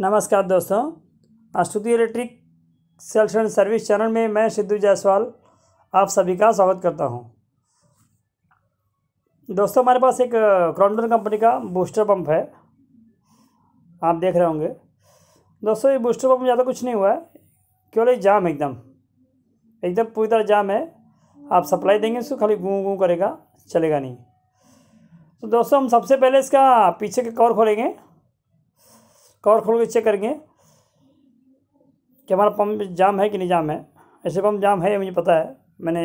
नमस्कार दोस्तों Stuti electric sales and service channel में मैं सिद्धू जायसवाल आप सभी का स्वागत करता हूं दोस्तों हमारे पास एक क्रॉम्पटन कंपनी का बूस्टर पंप है आप देख रहे होंगे दोस्तों ये बूस्टर पंप ज़्यादा कुछ नहीं हुआ है केवल ये जाम एकदम एकदम पूरी तरह जाम है आप सप्लाई देंगे उसको खाली गूँ गूँ करेगा चलेगा नहीं तो दोस्तों हम सबसे पहले इसका पीछे का कवर खोलेंगे कवर खोल के चेक करेंगे कि हमारा पम्प जाम है कि नहीं जाम है ऐसे पम्प जाम है मुझे पता है मैंने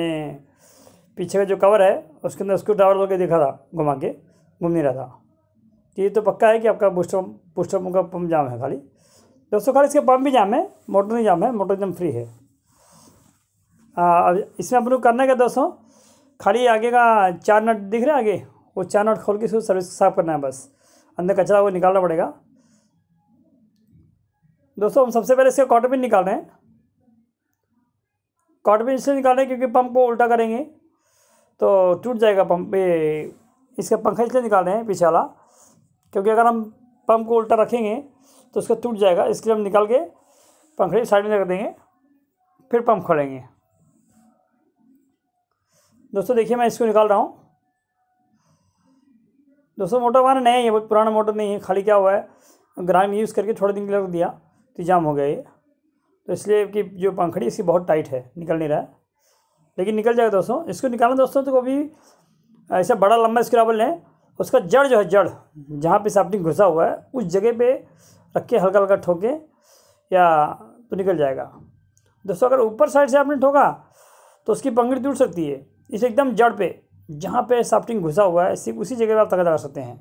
पीछे का जो कवर है उसके अंदर उसको ड्राइवर लगा देखा था घुमा के घूम नहीं रहा था तो ये तो पक्का है कि आपका बूस्टर बूस्टर पम्प का पम्प जाम है खाली दोस्तों खाली इसका पम्प भी जाम है मोटर नहीं जाम है मोटर एकदम फ्री है अब इसमें अपने करना क्या दोस्तों खाली आगे का चार नट दिख रहे हैं आगे वो चार नट खोल के सर्विस साफ करना है बस अंदर कचरा वो निकालना पड़ेगा दोस्तों हम सबसे पहले इसका कॉटबिन निकाल रहे हैं कॉटबिन इसलिए निकाल रहे हैं क्योंकि पंप को उल्टा करेंगे तो टूट जाएगा पंप इसका पंखा इसलिए निकाल रहे हैं पीछे वाला क्योंकि अगर हम पंप को उल्टा रखेंगे तो उसका टूट जाएगा इसलिए हम निकाल के पंखड़े साइड में रख देंगे फिर पंप खोलेंगे दोस्तों देखिए मैं इसको निकाल रहा हूँ दोस्तों मोटर वहाँ नया है ये पुराना मोटर नहीं है खाली क्या हुआ है ग्राम यूज़ करके थोड़े दिन के लिए रख दिया जाम हो गया ये तो इसलिए कि जो पंखड़ी इसकी बहुत टाइट है निकल नहीं रहा है लेकिन निकल जाएगा दोस्तों इसको निकालना दोस्तों तो कभी ऐसा बड़ा लंबा स्क्रैबल लें उसका जड़ जो है जड़ जहाँ पे साफ्टिंग घुसा हुआ है उस जगह पे रख के हल्का हल्का ठोके या तो निकल जाएगा दोस्तों अगर ऊपर साइड से आपने ठोका तो उसकी पंखड़ी टूट सकती है इसे एकदम जड़ पे जहाँ पे साफ्टिंग घुसा हुआ है सिर्फ उसी जगह पर आप तगा लगा सकते हैं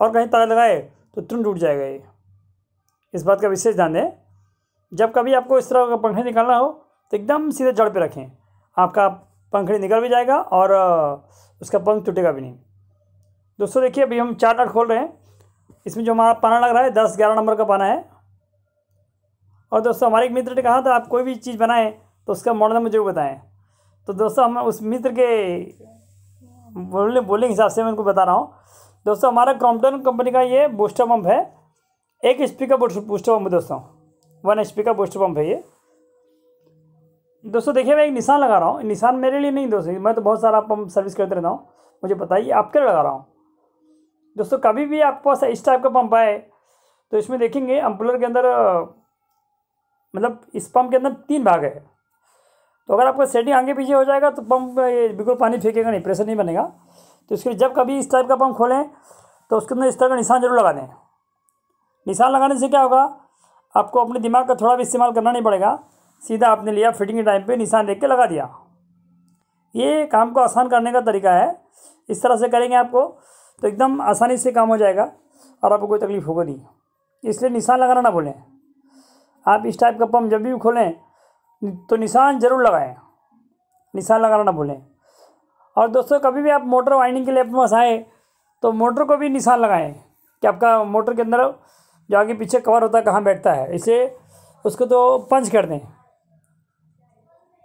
और कहीं तगा लगाए तो तुरंत टूट जाएगा ये इस बात का विशेष ध्यान दें जब कभी आपको इस तरह का पंखड़ी निकालना हो तो एकदम सीधे जड़ पे रखें आपका पंखड़ी निकल भी जाएगा और उसका पंख टूटेगा भी नहीं दोस्तों देखिए अभी हम चार नट खोल रहे हैं इसमें जो हमारा पाना लग रहा है दस ग्यारह नंबर का पाना है और दोस्तों हमारे एक मित्र ने कहा था आप कोई भी चीज़ बनाएं तो उसका मॉडल मुझे बताएं तो दोस्तों हम उस मित्र के बोलने बोलने के हिसाब से मैं उनको बता रहा हूँ दोस्तों हमारा क्रॉम्पटन कंपनी का ये बूस्टर पम्प है एक स्पीकर बूस्टर पम्प है दोस्तों वन एच का बूस्टर पम्प है ये दोस्तों देखिए मैं एक निशान लगा रहा हूँ निशान मेरे लिए नहीं दोस्तों मैं तो बहुत सारा पंप सर्विस करते रहता हूँ मुझे पता है ये आपके लिए लगा रहा हूँ दोस्तों कभी भी आपके पास इस टाइप का पंप आए तो इसमें देखेंगे अम्पुलर के अंदर मतलब इस पंप के अंदर तीन भाग है तो अगर आपका सेटिंग आगे पीछे हो जाएगा तो पंप ये बिल्कुल पानी फेंकेगा नहीं प्रेशर नहीं बनेगा तो इसके लिए जब कभी इस टाइप का पंप खोलें तो उसके अंदर इस तरह का निशान जरूर लगा दें निशान लगाने से क्या होगा आपको अपने दिमाग का थोड़ा भी इस्तेमाल करना नहीं पड़ेगा सीधा आपने लिया फिटिंग के टाइम पे निशान देख के लगा दिया ये काम को आसान करने का तरीका है इस तरह से करेंगे आपको तो एकदम आसानी से काम हो जाएगा और आपको कोई तकलीफ होगा नहीं इसलिए निशान लगाना ना भूलें आप इस टाइप का पम्प जब भी खोलें तो निशान ज़रूर लगाएँ निशान लगाना ना भूलें और दोस्तों कभी भी आप मोटर वाइंडिंग के लिए अपने पास आए तो मोटर को भी निशान लगाएँ कि आपका मोटर के अंदर जो आगे पीछे कवर होता है कहाँ बैठता है इसे उसको तो पंच कर दें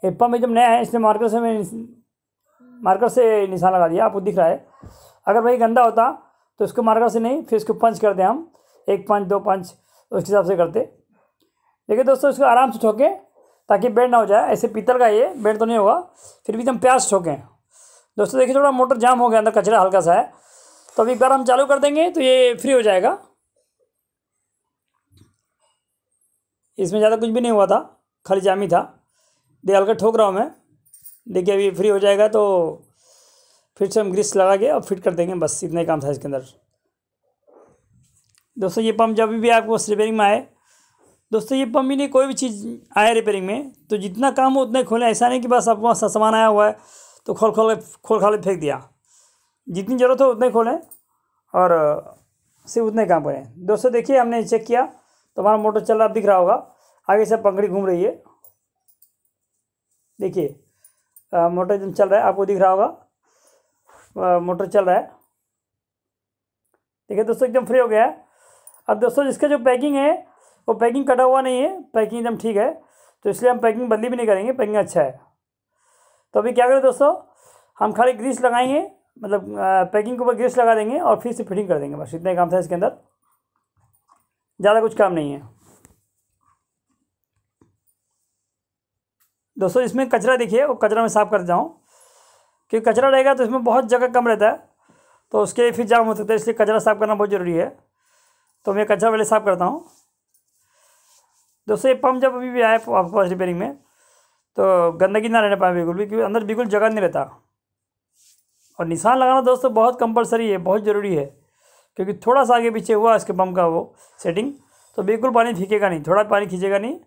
एप्पा में जब नया है इसने मार्कर से मैं मार्कर से निशान लगा दिया आपको दिख रहा है अगर भाई गंदा होता तो इसको मार्कर से नहीं फिर इसको पंच कर दें हम एक पंच दो पंच उसके हिसाब से करते देखिए दोस्तों इसको आराम से ठोकें ताकि बेड ना हो जाए ऐसे पीतल का ये बेड तो नहीं होगा फिर भी हम प्याज ठोकें दोस्तों देखिए थोड़ा मोटर जाम हो गया अंदर कचरा हल्का सा है तो अभी एक बार हम चालू कर देंगे तो ये फ्री हो जाएगा इसमें ज़्यादा कुछ भी नहीं हुआ था खाली जाम ही था दे हल्का ठोक रहा हूँ मैं देखिए अभी फ्री हो जाएगा तो फिर से हम ग्रीस लगा के और फिट कर देंगे बस इतना ही काम था इसके अंदर दोस्तों ये पम्प जब भी आपको रिपेयरिंग में आए दोस्तों ये पम्प ही नहीं कोई भी चीज़ आए रिपेयरिंग में तो जितना काम हो उतना खोलें ऐसा नहीं कि बस आपको सामान आया हुआ है तो खोल खोल खोल खाले फेंक दिया जितनी ज़रूरत हो उतना ही खोलें और सिर्फ उतना ही काम करें दोस्तों देखिए हमने चेक किया तो हमारा मोटर चल रहा दिख रहा होगा आगे से पंखड़ी घूम रही है देखिए मोटर एकदम चल रहा है आपको दिख रहा होगा मोटर चल रहा है देखिए दोस्तों एकदम फ्री हो गया है अब दोस्तों जिसका जो पैकिंग है वो पैकिंग कटा हुआ नहीं है पैकिंग एकदम ठीक है तो इसलिए हम पैकिंग बदली भी नहीं करेंगे पैकिंग अच्छा है तो अभी क्या करें दोस्तों हम खाली ग्रीस लगाएंगे मतलब पैकिंग के ऊपर ग्रीस लगा देंगे और फिर से फिटिंग कर देंगे बस इतना ही काम था इसके अंदर ज़्यादा कुछ काम नहीं है दोस्तों इसमें कचरा देखिए वो कचरा मैं साफ़ कर जाऊँ क्योंकि कचरा रहेगा तो इसमें बहुत जगह कम रहता है तो उसके फिर जाम हो सकता है इसलिए कचरा साफ़ करना बहुत ज़रूरी है तो मैं कचरा पहले साफ़ करता हूँ दोस्तों ये पंप जब अभी भी आए आपके पास रिपेयरिंग में तो गंदगी ना रहने पाए बिल्कुल भी क्योंकि अंदर बिल्कुल जगह नहीं रहता और निशान लगाना दोस्तों बहुत कंपलसरी है बहुत ज़रूरी है क्योंकि थोड़ा सा आगे पीछे हुआ इसके पम्प का वो सेटिंग तो बिल्कुल पानी फीकेगा नहीं थोड़ा पानी खींचेगा नहीं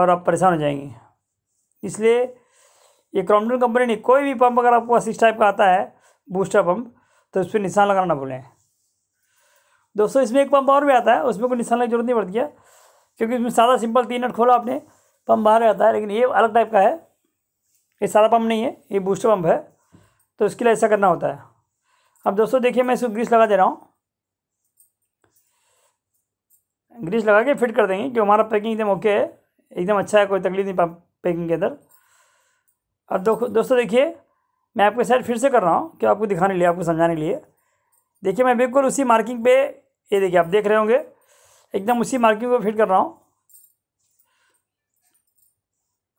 और आप परेशान हो जाएंगे इसलिए ये क्रॉम्पटन कंपनी ने कोई भी पंप अगर आपको इस टाइप का आता है बूस्टर पंप तो उस पर निशान लगाना ना भूलें दोस्तों इसमें एक पंप और भी आता है उसमें कोई निशान की जरूरत नहीं पड़ती है क्योंकि इसमें सादा सिंपल तीन नट खोला आपने पंप बाहर आता है लेकिन ये अलग टाइप का है ये सादा पंप नहीं है ये बूस्टर पंप है तो इसके लिए ऐसा करना होता है अब दोस्तों देखिए मैं इसको ग्रीस लगा दे रहा हूँ ग्रीस लगा के फिट कर देंगे कि हमारा पैकिंग एकदम ओके है एकदम अच्छा है कोई तकलीफ नहीं पैकिंग के अंदर अब दो, दोस्तों देखिए मैं आपके साइड फिर से कर रहा हूँ कि आपको दिखाने लिए आपको समझाने के लिए देखिए मैं बिल्कुल उसी मार्किंग पे ये देखिए आप देख रहे होंगे एकदम उसी मार्किंग पे फिट कर रहा हूँ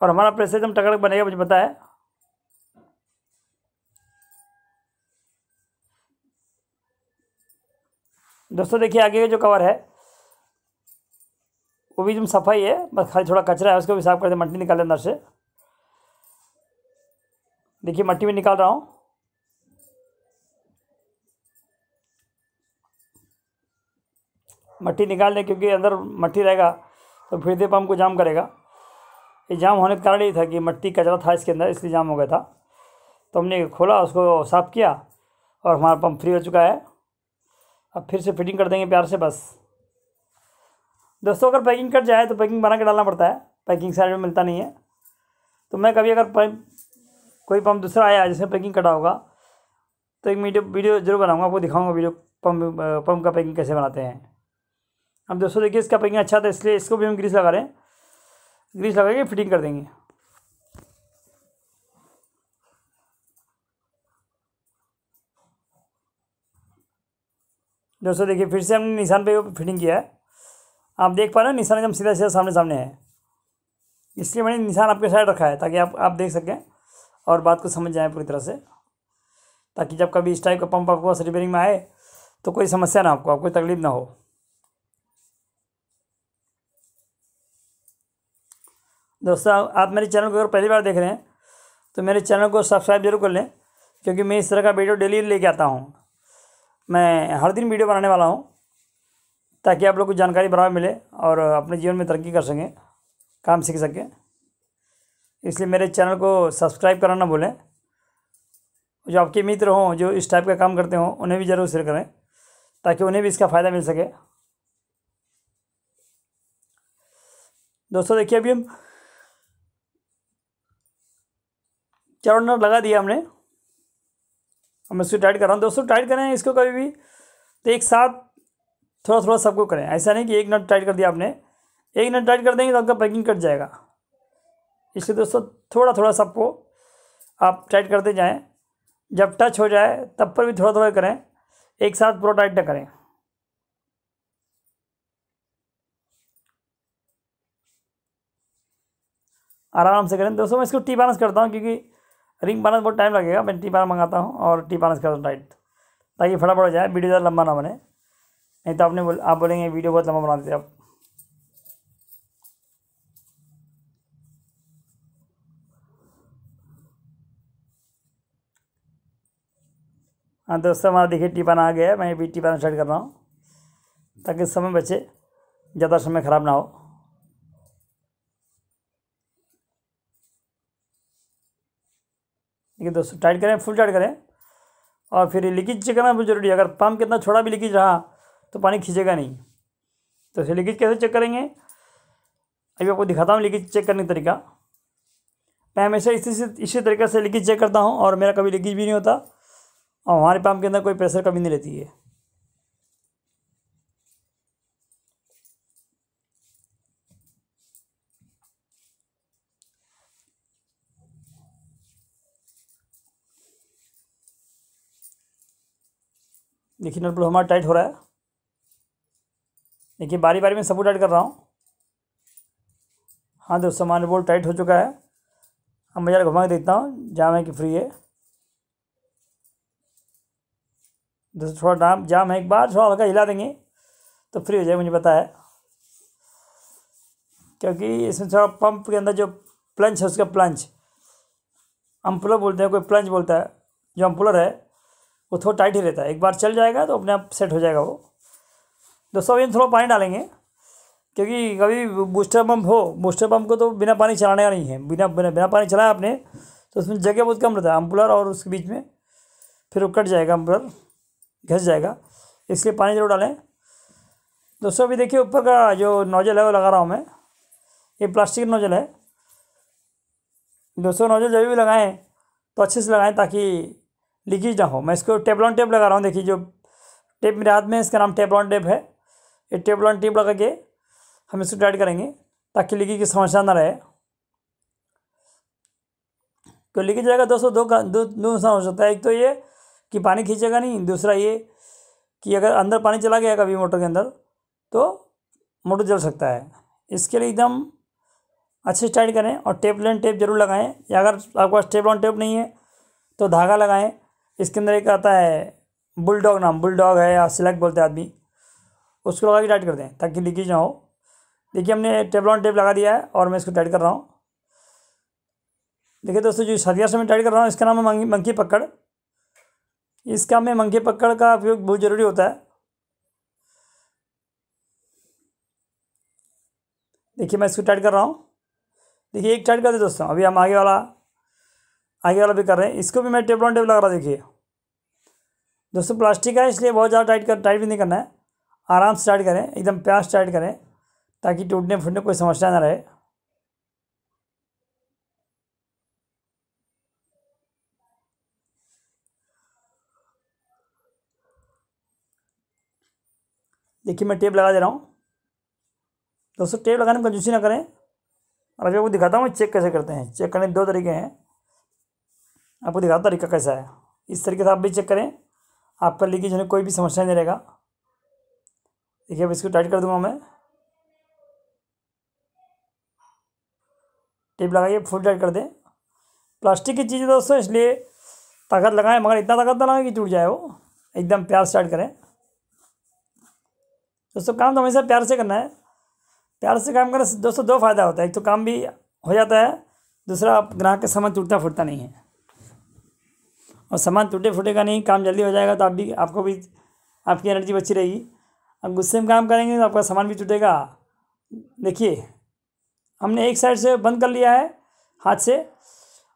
और हमारा प्रेस एकदम टकड़क बनेगा मुझे पता है दोस्तों देखिए आगे का जो कवर है वो भी जो सफाई है बस खाली थोड़ा कचरा है उसको भी साफ कर दे मट्टी निकाल अंदर से देखिए मट्टी भी निकाल रहा हूँ मट्टी निकाल दें क्योंकि अंदर मट्टी रहेगा तो फिर दे पम्प को जाम करेगा ये जाम होने के कारण ही था कि मट्टी कचरा था इसके अंदर इसलिए जाम हो गया था तो हमने खोला उसको साफ़ किया और हमारा पंप फ्री हो चुका है अब फिर से फिटिंग कर देंगे प्यार से बस दोस्तों अगर पैकिंग कट जाए तो पैकिंग बना के डालना पड़ता है पैकिंग साइड में मिलता नहीं है तो मैं कभी अगर कोई पम्प दूसरा आया जिसमें पैकिंग कटा होगा तो एक मीडियो वीडियो जरूर बनाऊंगा आपको दिखाऊंगा वीडियो पम्प पम्प का पैकिंग कैसे बनाते हैं अब दोस्तों देखिए इसका पैकिंग अच्छा था इसलिए इसको भी हम ग्रीस लगा रहे हैं ग्रीस लगा के फिटिंग कर देंगे दोस्तों देखिए फिर से हमने निशान पे फिटिंग किया है आप देख पा रहे हो निशान एकदम सीधा सीधा सामने सामने है इसलिए मैंने निशान आपके साइड रखा है ताकि आप आप देख सकें और बात को समझ जाएँ पूरी तरह से ताकि जब कभी इस टाइप का पंप आपको रिपेयरिंग में आए तो कोई समस्या ना आपको आपको तकलीफ ना हो दोस्तों आप मेरे चैनल को अगर पहली बार देख रहे हैं तो मेरे चैनल को सब्सक्राइब जरूर कर लें क्योंकि मैं इस तरह का वीडियो डेली लेके आता हूँ मैं हर दिन वीडियो बनाने वाला हूँ ताकि आप लोग को जानकारी बराबर मिले और अपने जीवन में तरक्की कर सकें काम सीख सकें इसलिए मेरे चैनल को सब्सक्राइब करना ना भूलें जो आपके मित्र हों जो इस टाइप का काम करते हों उन्हें भी ज़रूर शेयर करें ताकि उन्हें भी इसका फ़ायदा मिल सके दोस्तों देखिए अभी हम चारों नट लगा दिया हमने हम इसको टाइट कर रहा हूँ दोस्तों टाइट करें इसको कभी भी तो एक साथ थोड़ा थोड़ा सबको करें ऐसा नहीं कि एक नट टाइट कर दिया आपने एक नट टाइट कर देंगे तो आपका पैकिंग कट जाएगा इसलिए दोस्तों थोड़ा थोड़ा सबको आप टाइट करते जाएं जब टच हो जाए तब पर भी थोड़ा थोड़ा करें एक साथ पूरा टाइट ना करें आराम से करें दोस्तों मैं इसको टी बैलेंस करता हूँ क्योंकि रिंग बैलेंस बहुत टाइम लगेगा मैं टी बैलेंस मंगाता हूँ और टी बैलेंस करता हूँ टाइट ताकि फटाफट हो जाए वीडियो ज़्यादा लंबा ना बने नहीं तो आपने बोल आप बोलेंगे वीडियो बहुत लंबा बना देते आप हाँ दोस्तों हमारा देखिए टिपन आ गया है मैं भी टिपन स्टार्ट कर रहा हूँ ताकि समय बचे ज़्यादा समय ख़राब ना हो देखिए दोस्तों टाइट करें फुल टाइट करें और फिर लीकेज चेक करना भी जरूरी है अगर पंप कितना छोड़ा भी लीकेज रहा तो पानी खींचेगा नहीं तो इसे लीकेज कैसे चेक करेंगे अभी आपको दिखाता हूँ लीकेज चेक करने का तरीका मैं हमेशा इसी इसी तरीके से लीकेज चेक करता हूँ और मेरा कभी लीकेज भी नहीं होता और हमारे पंप के अंदर कोई प्रेशर कमी नहीं रहती है देखिए प्लग हमारा टाइट हो रहा है देखिए बारी बारी में सबूत ऐड कर रहा हूँ हाँ दोस्तों हमारे बोल टाइट हो चुका है अब मैं ज़रा घुमा के देखता हूँ जाम है कि फ्री है दोस्तों थोड़ा डाम जाम है एक बार थोड़ा हल्का हिला देंगे तो फ्री हो जाए मुझे पता है क्योंकि इसमें थोड़ा पंप के अंदर जो प्लंच है उसका प्लंच अम्पुलर बोलते हैं कोई प्लंच बोलता है जो अम्पुलर है वो थोड़ा टाइट ही रहता है एक बार चल जाएगा तो अपने आप सेट हो जाएगा वो दोस्तों अभी थोड़ा पानी डालेंगे क्योंकि कभी बूस्टर पम्प हो बूस्टर पम्प को तो बिना पानी चलाने का नहीं है बिना बिना बिना पानी चलाया आपने तो उसमें जगह बहुत कम रहता है अम्पुलर और उसके बीच में फिर वो कट जाएगा अम्पुलर घस जाएगा इसलिए पानी ज़रूर डालें दोस्तों अभी देखिए ऊपर का जो नोजल है वो लगा रहा हूँ मैं ये प्लास्टिक नोजल है दोस्तों नोजल जब भी लगाएँ तो अच्छे से लगाएँ ताकि लीकेज ना हो मैं इसको टेपलॉन टेप लगा रहा हूँ देखिए जो टेप मेरे हाथ में इसका नाम टेपलॉन टेप है ये टेबल वन टेप लगा के हम इसको टाइट करेंगे ताकि लीकेज की समस्या ना रहे तो लीकेज रहेगा दोस्तों दो दो नुकसान हो सकता है एक तो ये कि पानी खींचेगा नहीं दूसरा ये कि अगर अंदर पानी चला गया कभी मोटर के अंदर तो मोटर जल सकता है इसके लिए एकदम अच्छे से टाइट करें और टेप लाइन टेप जरूर लगाएं या अगर आपके पास टेप लॉन टेप नहीं है तो धागा लगाएं इसके अंदर एक आता है बुलडॉग नाम बुलडॉग है या सिलेक्ट बोलते हैं आदमी उसको लगा के टाइट कर दें ताकि लीकेज ना हो देखिए हमने टेबलॉन टेप लगा दिया है और मैं इसको टाइट कर रहा हूँ देखिए दोस्तों जो सदिया से मैं टाइट कर रहा हूँ इसका नाम है मंकी पकड़ इसका में मंकी पकड़ का उपयोग बहुत ज़रूरी होता है देखिए मैं इसको टाइट कर रहा हूँ देखिए एक टाइट कर दे दोस्तों अभी हम आगे वाला आगे वाला भी कर रहे हैं इसको भी मैं टेबल ऑन टेबल लगा रहा देखिए दोस्तों प्लास्टिक है इसलिए बहुत ज़्यादा टाइट कर टाइट भी नहीं करना है आराम से स्टार्ट करें एकदम प्यार स्टार्ट करें ताकि टूटने फूटने कोई समस्या ना रहे देखिए मैं टेप लगा दे रहा हूँ दोस्तों टेप लगाने में कंजूसी ना करें और अभी आपको दिखाता हूँ चेक कैसे करते हैं चेक करने के दो तरीके हैं आपको दिखाता तरीका कैसा है इस तरीके से आप भी चेक करें आपका लीकेज होने कोई भी समस्या नहीं रहेगा देखिए अब इसको टाइट कर दूंगा मैं टेप लगाइए फुल टाइट कर दें प्लास्टिक की चीज़ है दोस्तों इसलिए ताकत लगाएं मगर इतना ताकत ना लगाएं कि टूट जाए वो एकदम प्यार स्टार्ट करें दोस्तों काम तो हमेशा प्यार से करना है प्यार से काम करने से दोस्तों दो फायदा होता है एक तो काम भी हो जाता है दूसरा ग्राहक का सामान टूटता फूटता नहीं है और सामान टूटे फूटेगा नहीं काम जल्दी हो जाएगा तो आप भी आपको भी आपकी एनर्जी बची रहेगी अब गुस्से में काम करेंगे तो आपका सामान भी टूटेगा देखिए हमने एक साइड से बंद कर लिया है हाथ से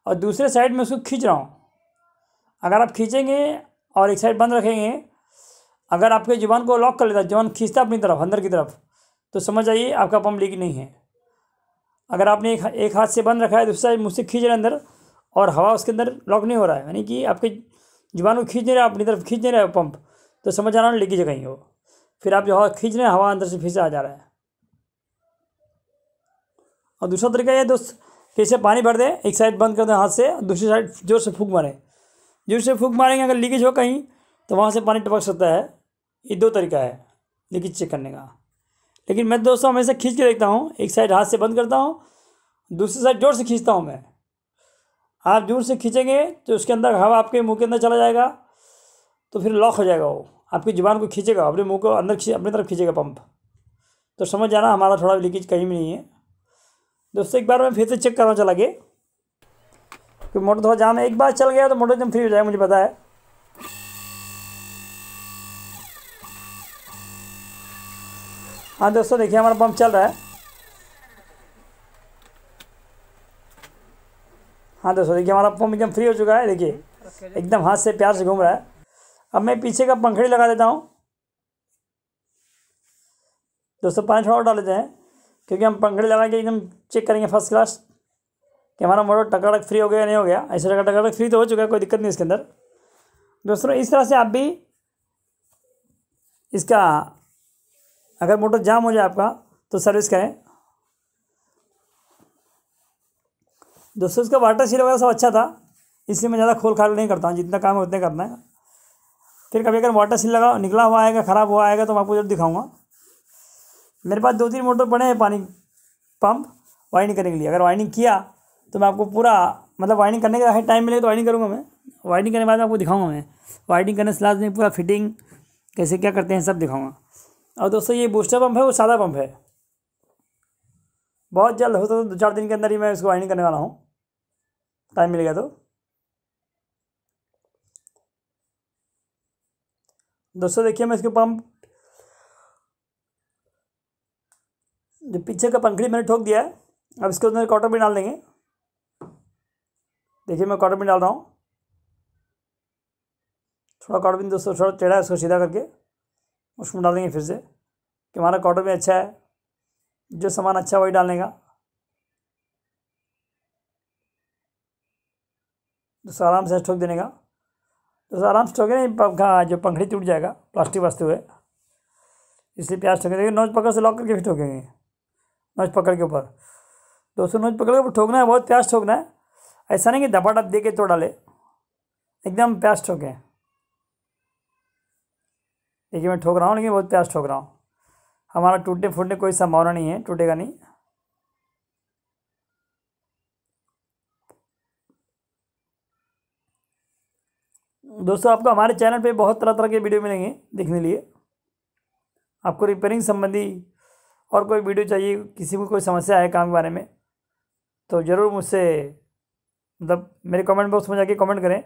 और दूसरे साइड में उसको खींच रहा हूँ अगर आप खींचेंगे और एक साइड बंद रखेंगे अगर आपके जुबान को लॉक कर लेता जुबान खींचता अपनी तरफ अंदर की तरफ तो समझ आइए आपका पम्प लीक नहीं है अगर आपने एक, एक हाथ से बंद रखा है दूसरा मुझसे खींच रहे अंदर और हवा उसके अंदर लॉक नहीं हो रहा है यानी कि आपके जुबान को खींच नहीं रहा अपनी तरफ खींच नहीं रहा पंप तो समझ आ रहा हूँ लीकेज कहीं हो फिर आप जो हवा खींच रहे हैं हवा अंदर से फिर से आ जा रहा है और दूसरा तरीका ये दोस्त कैसे पानी भर दें एक साइड बंद कर दें हाथ से दूसरी साइड जोर से फूक मारें जोर से फूक मारेंगे अगर लीकेज हो कहीं तो वहाँ से पानी टपक सकता है ये दो तरीका है लीकेज चेक करने का लेकिन मैं दोस्तों हमेशा खींच के देखता हूँ एक साइड हाथ से बंद करता हूँ दूसरी साइड जोर से खींचता हूँ मैं आप जोर से खींचेंगे तो उसके अंदर हवा आपके मुँह के अंदर चला जाएगा तो फिर लॉक हो जाएगा वो आपकी ज़ुबान को खींचेगा अपने मुंह को अंदर खींच अपनी तरफ खींचेगा पंप तो समझ जाना हमारा थोड़ा लीकेज कहीं भी नहीं है दोस्तों एक बार मैं फिर से चेक करना चला के कि मोटर थोड़ा जाम है एक बार चल गया तो मोटर एकदम फ्री हो जाएगा मुझे पता है हाँ दोस्तों देखिए हमारा पंप चल रहा है हाँ दोस्तों देखिए हमारा पंप एकदम फ्री हो चुका है देखिए एकदम हाथ से प्यार से घूम रहा है अब मैं पीछे का पंखड़ी लगा देता हूँ दोस्तों पाँच और डाल देते हैं क्योंकि हम पंखड़ी लगा के एकदम चेक करेंगे फर्स्ट क्लास कि हमारा मोटर टकाटक फ्री हो गया या नहीं हो गया ऐसे टका टकाटक फ्री तो हो चुका है कोई दिक्कत नहीं इसके अंदर दोस्तों इस तरह से आप भी इसका अगर मोटर जाम हो जाए आपका तो सर्विस करें दोस्तों इसका वाटर सील वगैरह सब अच्छा था इसलिए मैं ज़्यादा खोल खाल नहीं करता हूँ जितना काम है उतने करना है फिर कभी अगर वाटर सील लगा निकला हुआ आएगा ख़राब हुआ आएगा तो मैं आपको जरूर दिखाऊंगा मेरे पास दो तीन मोटर पड़े हैं पानी पंप वाइनिंग करने के लिए अगर वाइनिंग किया तो मैं आपको पूरा मतलब वाइनिंग करने का टाइम मिलेगा तो वाइनिंग करूँगा मैं वाइनिंग करने के बाद आपको दिखाऊँगा मैं वाइनिंग करने से लाद में पूरा फिटिंग कैसे क्या करते हैं सब दिखाऊँगा और दोस्तों ये बूस्टर पम्प है वो सादा पम्प है बहुत जल्द हो तो दो चार दिन के अंदर ही मैं उसको वाइनिंग करने वाला हूँ टाइम मिलेगा तो दोस्तों देखिए मैं इसके पंप जो पीछे का पंखड़ी मैंने ठोक दिया है अब इसके अंदर कॉटर भी डाल देंगे देखिए मैं कॉटर भी डाल रहा हूँ थोड़ा कॉटर भी दोस्तों थोड़ा टेढ़ा है इसको सीधा करके उसमें डाल देंगे फिर से कि हमारा कॉटर भी अच्छा है जो सामान अच्छा है वही डालने का दोस्तों आराम से ठोक देने का तो आराम से ठोके पंखा जो पंखड़ी टूट जाएगा प्लास्टिक वस्तु है इसलिए प्याज ठोके देखिए नोच पकड़ से लॉक करके फिर ठोकेंगे नोच पकड़ के ऊपर दोस्तों नोच पकड़ के ऊपर ठोकना है बहुत प्याज ठोकना है ऐसा नहीं कि डप दे के तो डाले एकदम प्याज ठोके देखिए मैं ठोक रहा हूँ लेकिन बहुत प्याज ठोक रहा हूँ हमारा टूटने फूटने कोई संभावना नहीं है टूटेगा नहीं दोस्तों आपको हमारे चैनल पे बहुत तरह तरह के वीडियो मिलेंगे देखने लिए आपको रिपेयरिंग संबंधी और कोई वीडियो चाहिए किसी को कोई समस्या आए काम के बारे में तो ज़रूर मुझसे मतलब मेरे कमेंट बॉक्स में जाके कमेंट करें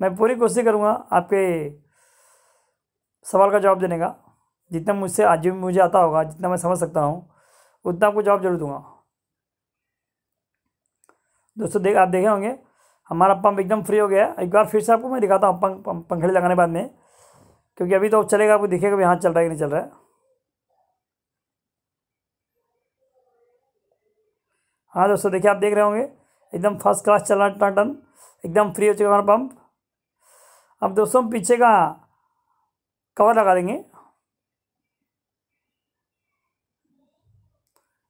मैं पूरी कोशिश करूँगा आपके सवाल का जवाब देने का जितना मुझसे आज भी मुझे आता होगा जितना मैं समझ सकता हूँ उतना आपको जवाब जरूर दूँगा दोस्तों देख आप देखे होंगे हमारा पंप एकदम फ्री हो गया है एक बार फिर से आपको मैं दिखाता हूँ पंख पंखड़ी लगाने बाद में क्योंकि अभी तो चलेगा आपको दिखेगा यहाँ चल रहा है कि नहीं चल रहा है हाँ दोस्तों देखिए आप देख रहे होंगे एकदम फर्स्ट क्लास चल रहा है टन एकदम फ्री हो चुका हमारा पंप अब दोस्तों पीछे का कवर लगा देंगे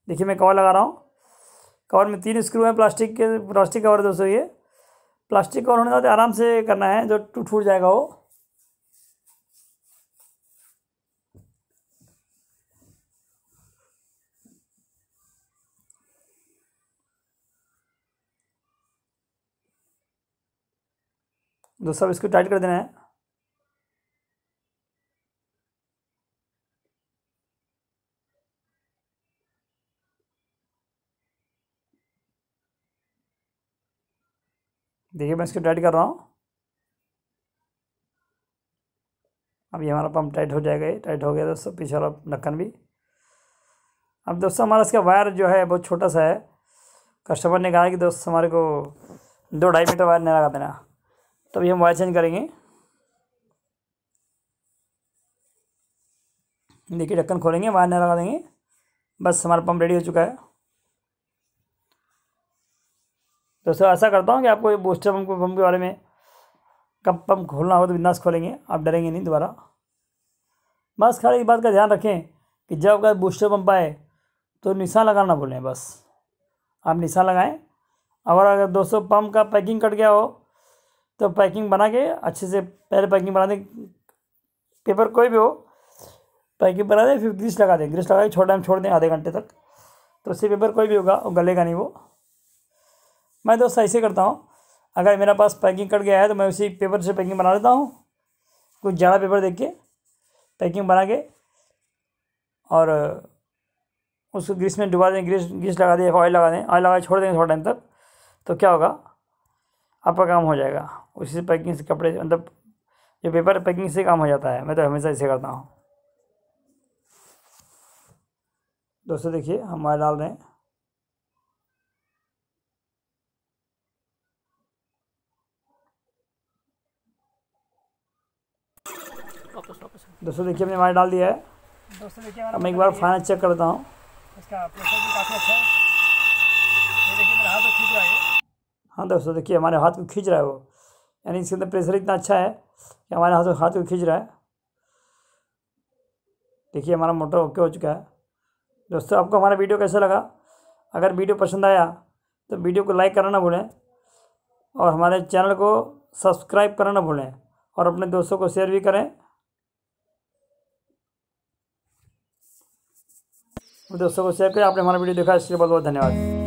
देखिए मैं कवर लगा रहा हूँ कवर में तीन स्क्रू हैं प्लास्टिक के प्लास्टिक कवर दोस्तों ये प्लास्टिक कवर होने से आराम से करना है जो टूट फूट जाएगा वो दोस्तों इसको टाइट कर देना है देखिए मैं इसको टाइट कर रहा हूँ अब ये हमारा पंप टाइट हो जाएगा टाइट हो गया दोस्तों पीछे वाला ढक्कन भी अब दोस्तों हमारा इसका वायर जो है बहुत छोटा सा है कस्टमर ने कहा कि दोस्त हमारे को दो ढाई मीटर वायर नहीं लगा देना तो अभी हम वायर चेंज करेंगे देखिए ढक्कन खोलेंगे वायर नहीं लगा देंगे बस हमारा पंप रेडी हो चुका है तो सर ऐसा करता हूँ कि आपको ये बूस्टर पम्प पम्प के बारे में कब पम्प खोलना हो तो बिंदास खोलेंगे आप डरेंगे नहीं दोबारा बस खाली इस बात का ध्यान रखें कि जब आपका बूस्टर पम्प आए तो निशान लगाना भूलें बस आप निशान लगाएं और अगर दोस्तों पम्प का पैकिंग कट गया हो तो पैकिंग बना के अच्छे से पहले पैकिंग बना दें पेपर कोई भी हो पैकिंग बना दें फिर ग्रीस लगा दें ग्रीस लगा के छोटा टाइम छोड़ दें आधे घंटे तक तो उससे पेपर कोई भी होगा और गलेगा नहीं वो मैं दोस्त ऐसे करता हूँ अगर मेरा पास पैकिंग कट गया है तो मैं उसी पेपर से पैकिंग बना लेता हूँ कुछ ज़्यादा पेपर देख के पैकिंग बना के और उसको ग्रीस में डुबा दें ग्रीस ग्रीस लगा दें ऑयल लगा दें ऑयल लगा छोड़ देंगे थोड़ा टाइम तक तो क्या होगा आपका काम हो जाएगा उसी से पैकिंग से कपड़े मतलब जो पेपर पैकिंग से काम हो जाता है मैं तो हमेशा इसे करता हूँ दोस्तों देखिए हम डाल रहे हैं दोस्तों देखिए हमने हमारे डाल दिया है दोस्तों देखिए अब मैं एक बार फाइनल चेक करता हूँ अच्छा तो हाँ दोस्तों देखिए हमारे हाथ को खींच रहा है वो यानी इसके अंदर प्रेशर इतना अच्छा है कि हमारे हाथ हाथ को खींच रहा है देखिए हमारा मोटर ओके हो चुका है दोस्तों आपको हमारा वीडियो कैसा लगा अगर वीडियो पसंद आया तो वीडियो को लाइक करना ना भूलें और हमारे चैनल को सब्सक्राइब करना ना भूलें और अपने दोस्तों को शेयर भी करें दोस्तों को शेयर करें आपने हमारा वीडियो देखा इसके लिए बहुत बहुत धन्यवाद